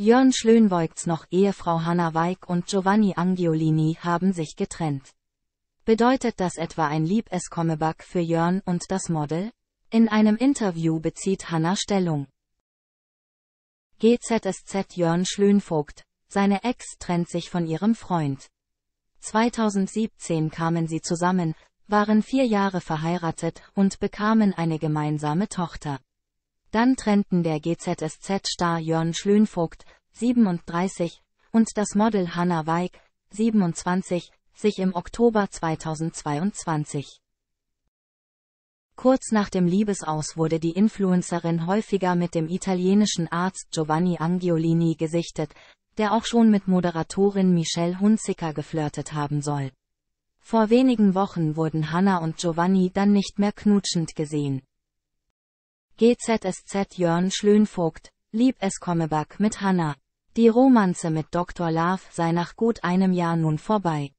Jörn Schlönwojks noch Ehefrau Hanna Weig und Giovanni Angiolini haben sich getrennt. Bedeutet das etwa ein Liebeskommeback für Jörn und das Model? In einem Interview bezieht Hanna Stellung. GZSZ Jörn Schlönvogt, seine Ex trennt sich von ihrem Freund. 2017 kamen sie zusammen, waren vier Jahre verheiratet und bekamen eine gemeinsame Tochter. Dann trennten der GZSZ-Star Jörn Schlönvogt, 37, und das Model Hanna Weig, 27, sich im Oktober 2022. Kurz nach dem Liebesaus wurde die Influencerin häufiger mit dem italienischen Arzt Giovanni Angiolini gesichtet, der auch schon mit Moderatorin Michelle Hunziker geflirtet haben soll. Vor wenigen Wochen wurden Hanna und Giovanni dann nicht mehr knutschend gesehen. GZSZ Jörn Schlönvogt, Lieb es komme back mit Hanna. Die Romanze mit Dr. Love sei nach gut einem Jahr nun vorbei.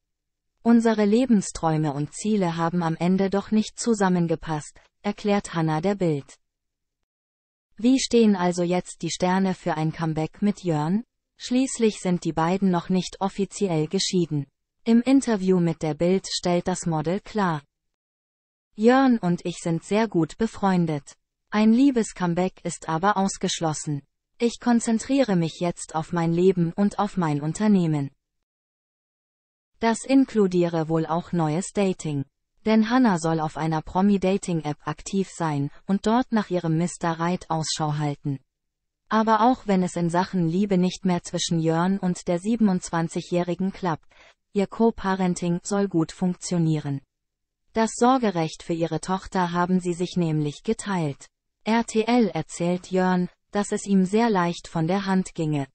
Unsere Lebensträume und Ziele haben am Ende doch nicht zusammengepasst, erklärt Hanna der Bild. Wie stehen also jetzt die Sterne für ein Comeback mit Jörn? Schließlich sind die beiden noch nicht offiziell geschieden. Im Interview mit der Bild stellt das Model klar. Jörn und ich sind sehr gut befreundet. Ein Liebescomeback ist aber ausgeschlossen. Ich konzentriere mich jetzt auf mein Leben und auf mein Unternehmen. Das inkludiere wohl auch neues Dating. Denn Hannah soll auf einer Promi-Dating-App aktiv sein und dort nach ihrem Mr. Right Ausschau halten. Aber auch wenn es in Sachen Liebe nicht mehr zwischen Jörn und der 27-Jährigen klappt, ihr Co-Parenting soll gut funktionieren. Das Sorgerecht für ihre Tochter haben sie sich nämlich geteilt. RTL erzählt Jörn, dass es ihm sehr leicht von der Hand ginge.